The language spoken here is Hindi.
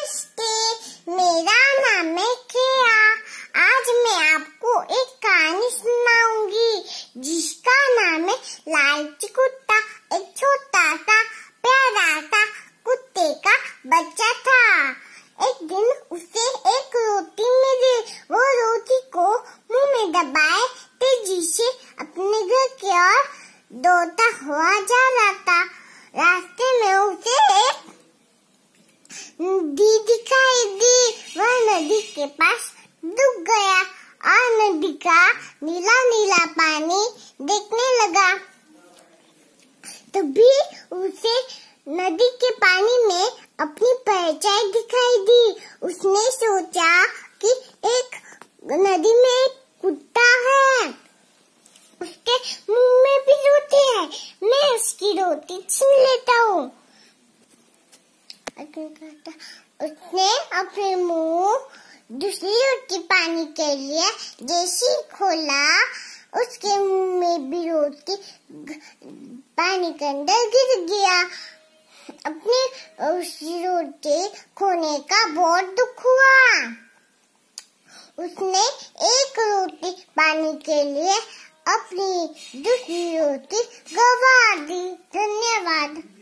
नमस्ते मेरा नाम है केया आज मैं आपको एक कहानी सुनाऊंगी जिसका नाम है लालची कुत्ता एक छोटा सा प्यारा सा कुत्ते का बच्चा था एक दिन उसे एक रोटी मिली वो रोटी को मुंह में दबाए तेजी से अपने घर की ओर दौड़ता हुआ जा रहा था रास्ते में वो नदी दिखाई दी वह नदी के पास डूब गया और नदी का नीला नीला पानी देखने लगा तभी उसे नदी के पानी में अपनी पहचान दिखाई दी उसने सोचा कि एक नदी में एक कुत्ता है उसके मुंह में भी रोटी है मैं उसकी रोटी छीन लेता हूँ उसने अपने मुंह दूसरी रोटी पानी के लिए जैसी खोला उसके मुंह में भी रोटी पानी के अंदर गिर गया अपने उसी रोटी खोने का बहुत दुख हुआ उसने एक रोटी पानी के लिए अपनी दूसरी रोटी गवा दी धन्यवाद